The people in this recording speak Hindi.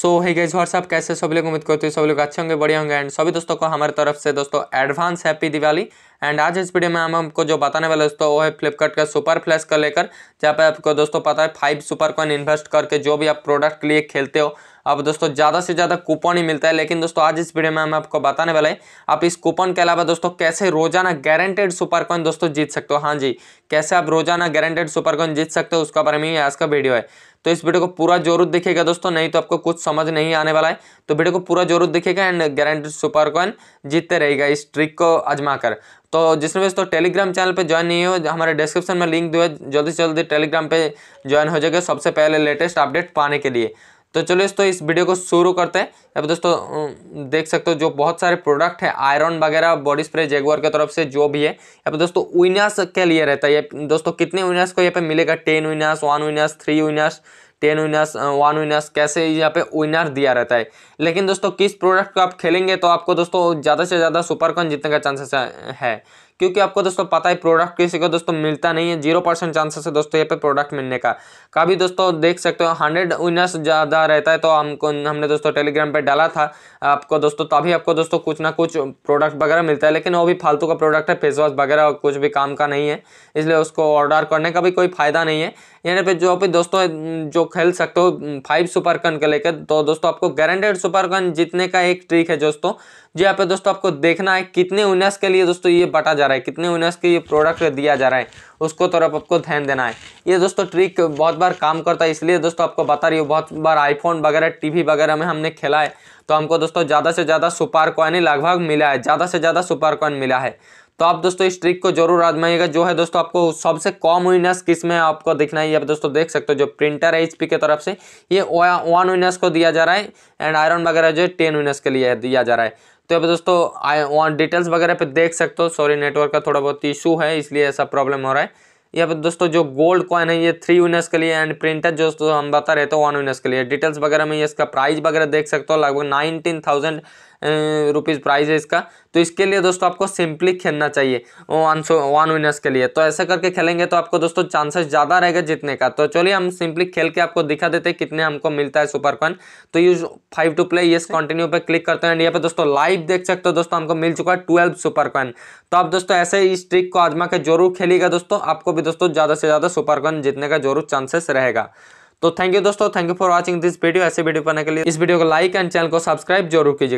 सो है गाइज साहब कैसे सब लोग उम्मीद करते हैं सब लोग अच्छे होंगे बढ़िया होंगे एंड सभी दोस्तों को हमारे तरफ से दोस्तों एडवांस हैप्पी दिवाली एंड आज इस वीडियो में हम आपको जो बताने वाले दोस्तों वो है फ्लिपकार्ट का सुपर फ्लैश का लेकर जहाँ पे आपको दोस्तों पता है फाइव सुपर कॉइन इन्वेस्ट करके जो भी आप प्रोडक्ट के लिए खेलते हो अब दोस्तों ज़्यादा से ज़्यादा कूपन ही मिलता है लेकिन दोस्तों आज इस वीडियो में हम आपको बताने वाले हैं आप इस कूपन के अलावा दोस्तों कैसे रोजाना गारंटेड सुपर कॉइन दोस्तों जीत सकते हो हाँ जी कैसे आप रोजाना गारंटेड सुपर कॉइन जीत सकते हो उसका बारे में आज का वीडियो है तो इस वीडियो को पूरा जरूर देखिएगा दोस्तों नहीं तो आपको कुछ समझ नहीं आने वाला है तो वीडियो को पूरा जरूर देखिएगा एंड गारंटेड सुपर कॉइन जीतते रहेगा इस ट्रिक को आजमा कर तो जिसने दोस्तों टेलीग्राम चैनल पे ज्वाइन नहीं हो हमारे डिस्क्रिप्शन में लिंक दो है जल्दी से जल्दी टेलीग्राम पे ज्वाइन हो जाएगा सबसे पहले लेटेस्ट अपडेट पाने के लिए तो चलो दोस्तों इस वीडियो को शुरू करते हैं अब दोस्तों देख सकते हो जो बहुत सारे प्रोडक्ट है आयरन वगैरह बॉडी स्प्रे जेगवर की तरफ से जो भी है यहाँ पर दोस्तों विनर्स के लिए रहता है ये दोस्तों कितने विनर्स को यहाँ पे मिलेगा ten winners one winners three winners ten winners one winners कैसे यहाँ पे विनर दिया रहता है लेकिन दोस्तों किस प्रोडक्ट को आप खेलेंगे तो आपको दोस्तों ज़्यादा से ज़्यादा सुपर कॉन जीतने का चांसेस है क्योंकि आपको दोस्तों पता है प्रोडक्ट किसी को दोस्तों मिलता नहीं है जीरो परसेंट चांसेस है दोस्तों यहाँ पे प्रोडक्ट मिलने का काफ़ी दोस्तों देख सकते हो हंड्रेड विनर्स ज़्यादा रहता है तो हमको हमने दोस्तों टेलीग्राम पर डाला था आपको दोस्तों तभी आपको दोस्तों कुछ ना कुछ प्रोडक्ट वगैरह मिलता है लेकिन वो भी फालतू का प्रोडक्ट है फेस वॉश वगैरह कुछ भी काम का नहीं है इसलिए उसको ऑर्डर करने का भी कोई फ़ायदा नहीं है यहाँ पे जो भी दोस्तों जो खेल सकते हो फाइव सुपर कन के लेकर तो दोस्तों आपको गारंटेड सुपर कन जीतने का एक ट्रिक है दोस्तों जो यहाँ पे दोस्तों आपको देखना है कितने उन्नस के लिए दोस्तों ये बटा जा जा रहा है कितने विनर्स के ये प्रोडक्ट दिया जा रहा है उसको तरफ तो आपको ध्यान देना है ये दोस्तों ट्रिक बहुत बार काम करता है इसलिए दोस्तों आपको बता रही हूँ बहुत बार आईफोन वगैरह टीवी वगैरह में हमने खेला है तो हमको दोस्तों ज़्यादा से ज़्यादा सुपार कॉइन लगभग मिला है ज़्यादा से ज़्यादा सुपार कॉइन मिला है तो आप दोस्तों इस ट्रिक को जरूर आजमाइएगा जो है दोस्तों आपको सबसे कम विनर्स किस में आपको दिखना है ये आप दोस्तों देख सकते हो जो प्रिंटर है एचपी की तरफ से ये वन विनर्स को दिया जा रहा है एंड आयरन वगैरह जो है टेन विनर्स के लिए दिया जा रहा है तो यहाँ दोस्तों आई वहाँ डिटेल्स वगैरह पे देख सकते हो सॉरी नेटवर्क का थोड़ा बहुत इशू है इसलिए ऐसा प्रॉब्लम हो रहा है यहाँ पर दोस्तों जो गोल्ड कॉइन है ये थ्री यूनिट्स के लिए एंड प्रिंटर जो हम बता रहे थे वन यूनिट्स के लिए डिटेल्स वगैरह में ये इसका प्राइस वगैरह देख सकते हो लगभग नाइनटीन थाउजेंड रुपीज़ प्राइज़ है इसका तो इसके लिए दोस्तों आपको सिंपली खेलना चाहिए वन सो वन विनर्स के लिए तो ऐसा करके खेलेंगे तो आपको दोस्तों चांसेस ज़्यादा रहेगा जीतने का तो चलिए हम सिंपली खेल के आपको दिखा देते हैं कितने हमको मिलता है सुपर कॉइन तो यूज फाइव टू प्ले ये कंटिन्यू पर क्लिक करते हैं यहाँ पर दोस्तों लाइव देख सकते हो दोस्तों हमको मिल चुका है ट्वेल्व सुपर कॉइन तो आप दोस्तों ऐसे ही इस ट्रिक को आजमा के जरूर खेलेगा दोस्तों आपको भी दोस्तों ज़्यादा से ज़्यादा सुपर कॉइन जीतने का जरूर चांसेस रहेगा तो थैंक यू दोस्तों thank you for watching this video ऐसे वीडियो बनाने के लिए इस वीडियो को लाइक एंड चैनल को सब्सक्राइब जरूर कीजिए